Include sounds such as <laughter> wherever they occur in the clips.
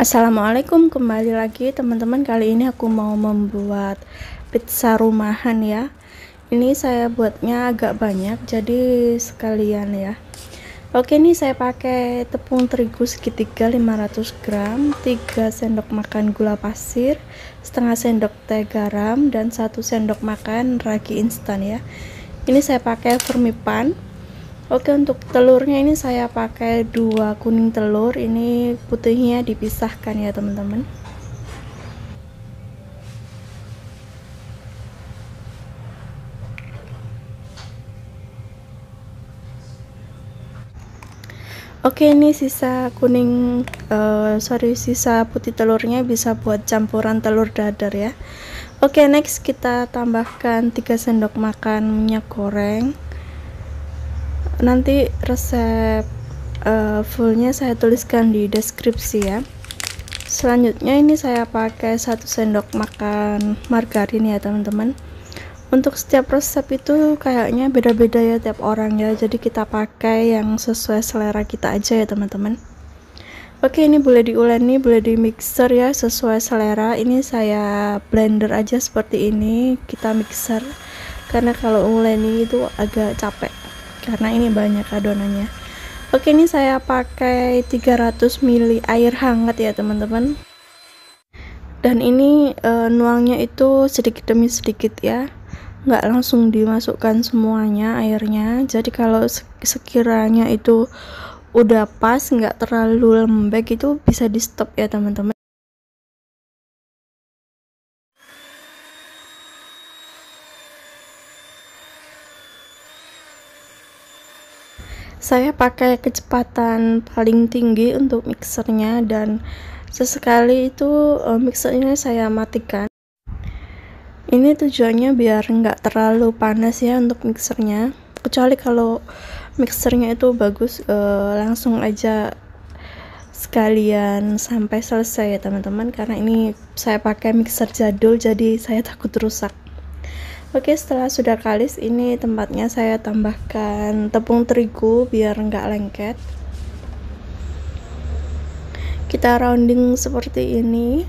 Assalamualaikum kembali lagi teman-teman kali ini aku mau membuat pizza rumahan ya ini saya buatnya agak banyak jadi sekalian ya oke ini saya pakai tepung terigu segitiga 500 gram 3 sendok makan gula pasir setengah sendok teh garam dan 1 sendok makan ragi instan ya ini saya pakai vermipan Oke untuk telurnya ini saya pakai dua kuning telur ini putihnya dipisahkan ya teman-teman Oke ini sisa kuning uh, sorry sisa putih telurnya bisa buat campuran telur dadar ya Oke next kita tambahkan 3 sendok makan minyak goreng nanti resep uh, fullnya saya tuliskan di deskripsi ya selanjutnya ini saya pakai satu sendok makan margarin ya teman-teman untuk setiap resep itu kayaknya beda-beda ya tiap orang ya jadi kita pakai yang sesuai selera kita aja ya teman-teman oke ini boleh diuleni boleh di mixer ya sesuai selera ini saya blender aja seperti ini kita mixer karena kalau uleni itu agak capek karena ini banyak adonannya oke ini saya pakai 300 ml air hangat ya teman-teman dan ini e, nuangnya itu sedikit demi sedikit ya nggak langsung dimasukkan semuanya airnya jadi kalau sekiranya itu udah pas nggak terlalu lembek itu bisa di stop ya teman-teman saya pakai kecepatan paling tinggi untuk mixernya dan sesekali itu eh, mixernya saya matikan ini tujuannya biar nggak terlalu panas ya untuk mixernya kecuali kalau mixernya itu bagus eh, langsung aja sekalian sampai selesai ya teman-teman karena ini saya pakai mixer jadul jadi saya takut rusak Oke setelah sudah kalis ini tempatnya saya tambahkan tepung terigu biar nggak lengket kita rounding seperti ini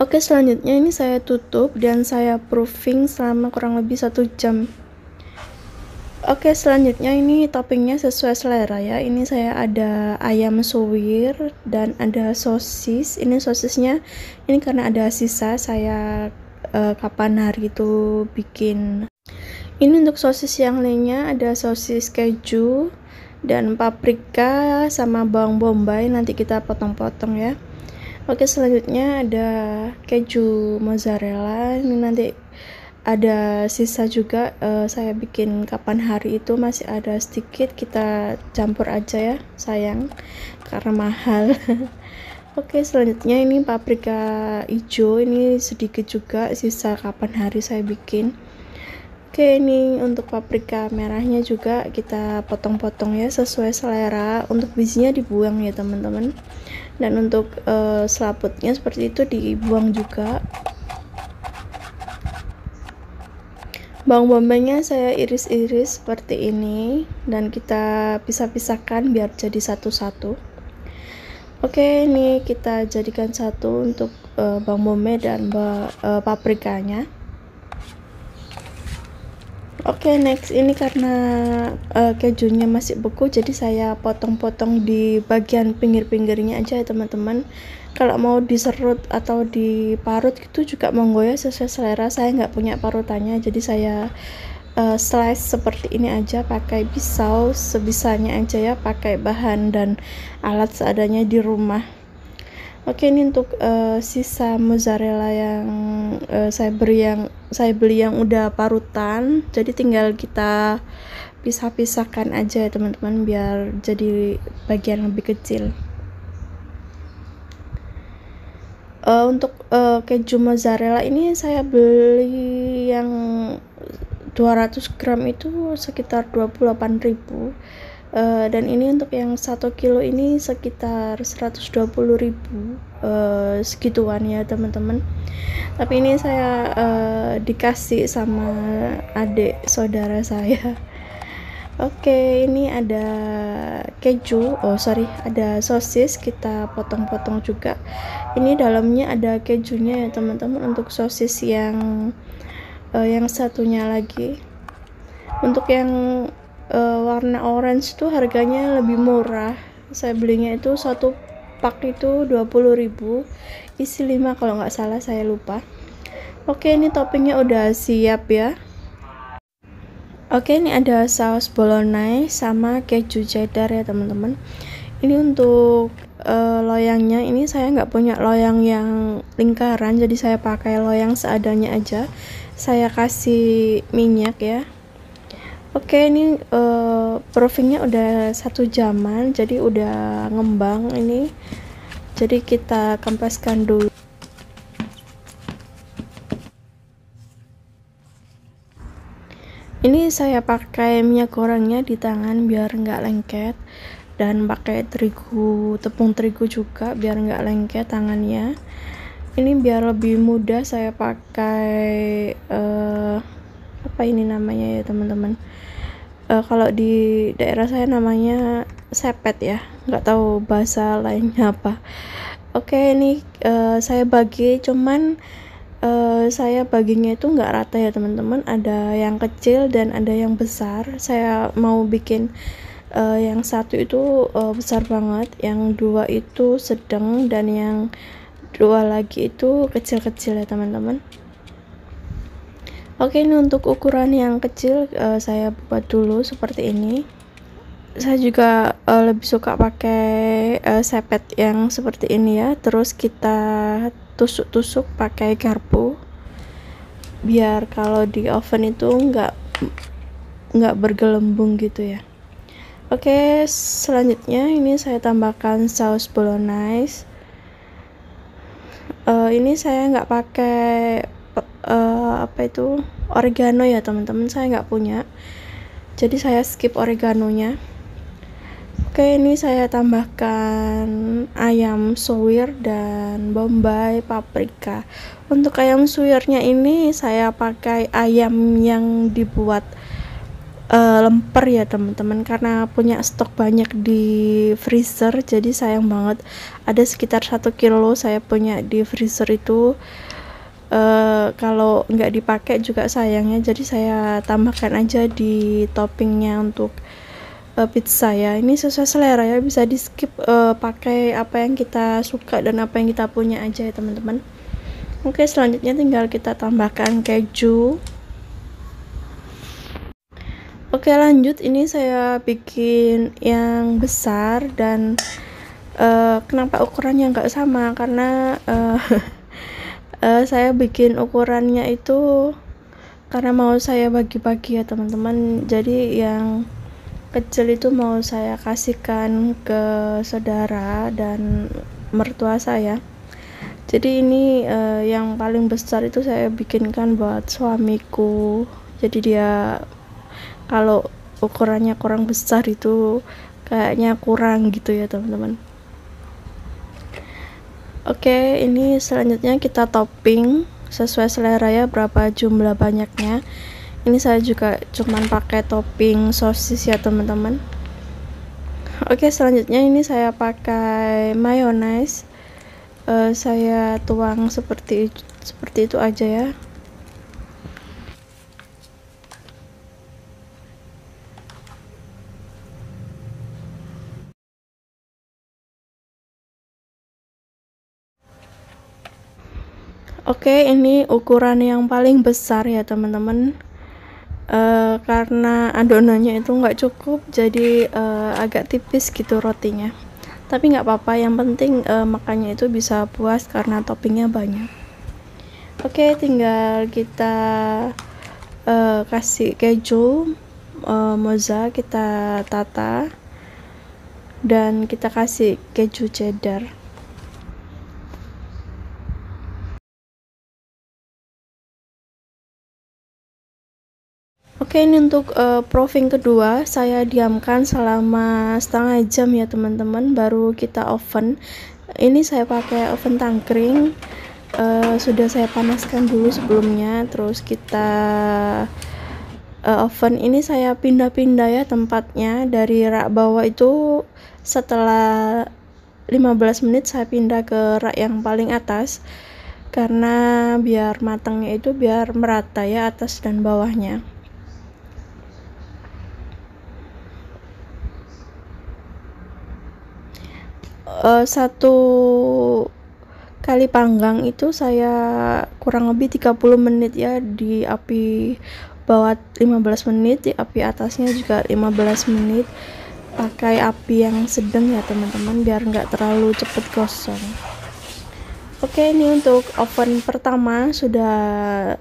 Oke selanjutnya ini saya tutup dan saya proofing selama kurang lebih satu jam Oke, selanjutnya ini toppingnya sesuai selera ya. Ini saya ada ayam suwir dan ada sosis. Ini sosisnya ini karena ada sisa saya uh, kapan hari itu bikin. Ini untuk sosis yang lainnya ada sosis keju dan paprika sama bawang bombay nanti kita potong-potong ya. Oke, selanjutnya ada keju mozzarella. Ini nanti ada sisa juga uh, saya bikin kapan hari itu masih ada sedikit kita campur aja ya sayang karena mahal <laughs> oke selanjutnya ini paprika hijau ini sedikit juga sisa kapan hari saya bikin oke ini untuk paprika merahnya juga kita potong-potong ya sesuai selera untuk bijinya dibuang ya teman-teman dan untuk uh, selaputnya seperti itu dibuang juga Bawang bombaynya saya iris-iris seperti ini dan kita pisah-pisahkan biar jadi satu-satu. Oke, ini kita jadikan satu untuk uh, eh, bawang bombay dan uh, paprikanya. Oke, okay, next ini karena uh, kejunya masih beku, jadi saya potong-potong di bagian pinggir-pinggirnya aja ya teman-teman. Kalau mau diserut atau diparut itu juga monggo ya sesuai selera. Saya nggak punya parutannya, jadi saya uh, slice seperti ini aja pakai pisau sebisanya aja ya, pakai bahan dan alat seadanya di rumah oke ini untuk uh, sisa mozzarella yang uh, saya beri yang saya beli yang udah parutan jadi tinggal kita pisah-pisahkan aja ya teman-teman biar jadi bagian lebih kecil uh, untuk uh, keju mozzarella ini saya beli yang 200 gram itu sekitar ribu. Eh, dan ini untuk yang satu kilo ini sekitar 120.000 uh, eh, segituan ya teman-teman tapi ini saya uh, dikasih sama adik saudara saya <laughs> Oke, okay, ini ada keju. Oh, sorry, ada sosis. Kita potong-potong juga. Ini dalamnya ada kejunya ya, teman-teman. Untuk sosis yang uh, yang satunya lagi, untuk yang uh, warna orange tuh harganya lebih murah saya belinya itu satu pak itu 20.000 isi 5 kalau nggak salah saya lupa oke ini toppingnya udah siap ya oke ini ada saus bolognese sama keju cheddar ya teman-teman ini untuk uh, loyangnya ini saya nggak punya loyang yang lingkaran jadi saya pakai loyang seadanya aja saya kasih minyak ya oke ini uh, proofingnya udah satu jaman jadi udah ngembang ini jadi kita kempeskan dulu ini saya pakai minyak gorengnya di tangan biar nggak lengket dan pakai terigu tepung terigu juga biar nggak lengket tangannya ini biar lebih mudah saya pakai uh, apa ini namanya ya teman-teman uh, kalau di daerah saya namanya sepet ya nggak tahu bahasa lainnya apa oke okay, ini uh, saya bagi cuman uh, saya baginya itu nggak rata ya teman-teman ada yang kecil dan ada yang besar saya mau bikin uh, yang satu itu uh, besar banget, yang dua itu sedang dan yang dua lagi itu kecil-kecil ya teman-teman. Oke, ini untuk ukuran yang kecil uh, saya buat dulu seperti ini. Saya juga uh, lebih suka pakai uh, sepet yang seperti ini ya. Terus kita tusuk-tusuk pakai garpu biar kalau di oven itu nggak nggak bergelembung gitu ya. Oke, selanjutnya ini saya tambahkan saus bolognese. Uh, ini saya nggak pakai uh, apa itu oregano ya teman-teman saya nggak punya jadi saya skip oreganonya oke ini saya tambahkan ayam suwir dan bombay paprika untuk ayam suwirnya ini saya pakai ayam yang dibuat uh, lemper ya teman-teman karena punya stok banyak di freezer jadi sayang banget ada sekitar 1 kilo saya punya di freezer itu Eh, kalau nggak dipakai juga sayangnya jadi saya tambahkan aja di toppingnya untuk uh, pizza ya ini sesuai selera ya bisa di skip uh, pakai apa yang kita suka dan apa yang kita punya aja ya teman-teman oke selanjutnya tinggal kita tambahkan keju oke lanjut ini saya bikin yang besar dan uh, kenapa ukurannya nggak sama karena uh, <laughs> uh, saya bikin ukurannya itu karena mau saya bagi-bagi ya teman-teman jadi yang kecil itu mau saya kasihkan ke saudara dan mertua saya jadi ini uh, yang paling besar itu saya bikinkan buat suamiku jadi dia kalau ukurannya kurang besar itu kayaknya kurang gitu ya teman-teman Oke, ini selanjutnya kita topping sesuai selera ya berapa jumlah banyaknya. Ini saya juga cuman pakai topping sosis ya, teman-teman. Oke, selanjutnya ini saya pakai mayonnaise. Uh, saya tuang seperti seperti itu aja ya Oke, ini ukuran yang paling besar ya teman-teman. Uh, karena adonannya itu nggak cukup, jadi uh, agak tipis gitu rotinya. Tapi nggak apa-apa, yang penting uh, makannya itu bisa puas karena toppingnya banyak. Oke, tinggal kita uh, kasih keju uh, moza kita tata dan kita kasih keju cheddar. Oke, ini untuk uh, proving kedua saya diamkan selama setengah jam ya teman-teman, baru kita oven. Ini saya pakai oven tangkring, uh, sudah saya panaskan dulu sebelumnya, terus kita uh, oven ini saya pindah-pindah ya tempatnya dari rak bawah itu setelah 15 menit saya pindah ke rak yang paling atas karena biar matangnya itu biar merata ya atas dan bawahnya uh, satu kali panggang itu saya kurang lebih 30 menit ya di api bawah 15 menit di api atasnya juga 15 menit pakai api yang sedang ya teman-teman biar nggak terlalu cepet kosong. oke ini untuk oven pertama sudah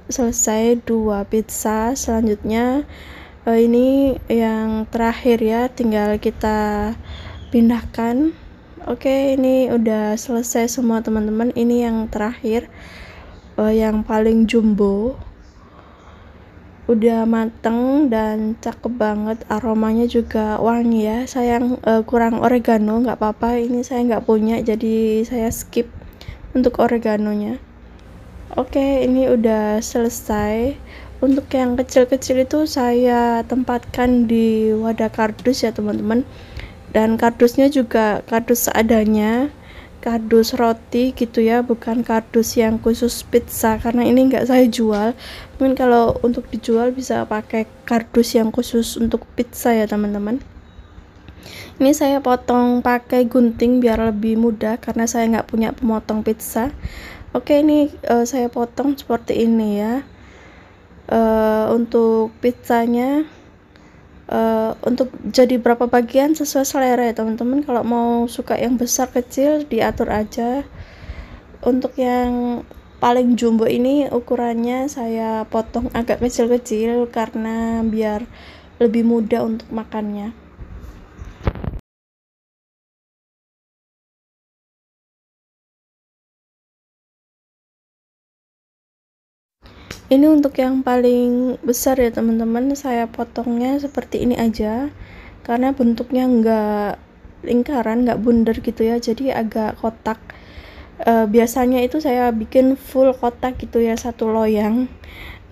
selesai dua pizza selanjutnya eh, ini yang terakhir ya tinggal kita pindahkan Oke, okay, ini udah selesai semua teman-teman. Ini yang terakhir, uh, yang paling jumbo. Udah mateng dan cakep banget. Aromanya juga wangi ya. Sayang uh, kurang oregano, nggak apa-apa. Ini saya nggak punya, jadi saya skip untuk oreganonya. Oke, okay, ini udah selesai. Untuk yang kecil-kecil itu saya tempatkan di wadah kardus ya teman-teman dan kardusnya juga kardus seadanya kardus roti gitu ya bukan kardus yang khusus pizza karena ini nggak saya jual mungkin kalau untuk dijual bisa pakai kardus yang khusus untuk pizza ya teman-teman ini saya potong pakai gunting biar lebih mudah karena saya nggak punya pemotong pizza oke ini uh, saya potong seperti ini ya uh, untuk pizzanya Eh, untuk jadi berapa bagian sesuai selera ya teman-teman kalau mau suka yang besar kecil diatur aja untuk yang paling jumbo ini ukurannya saya potong agak kecil-kecil karena biar lebih mudah untuk makannya ini untuk yang paling besar ya teman-teman saya potongnya seperti ini aja karena bentuknya nggak lingkaran nggak bundar gitu ya jadi agak kotak e, biasanya itu saya bikin full kotak gitu ya satu loyang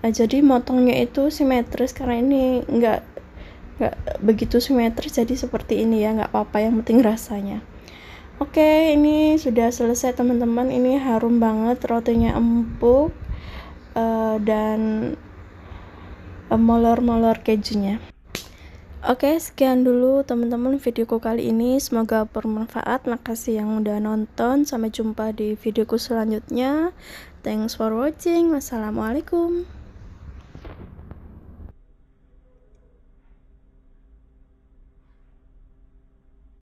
nah, jadi motongnya itu simetris karena ini nggak nggak begitu simetris jadi seperti ini ya nggak apa-apa yang penting rasanya oke ini sudah selesai teman-teman ini harum banget rotinya empuk uh, dan uh, molor-molor kejunya. Oke, sekian dulu teman-teman videoku kali ini. Semoga bermanfaat. Makasih yang udah nonton. Sampai jumpa di videoku selanjutnya. Thanks for watching. Wassalamualaikum.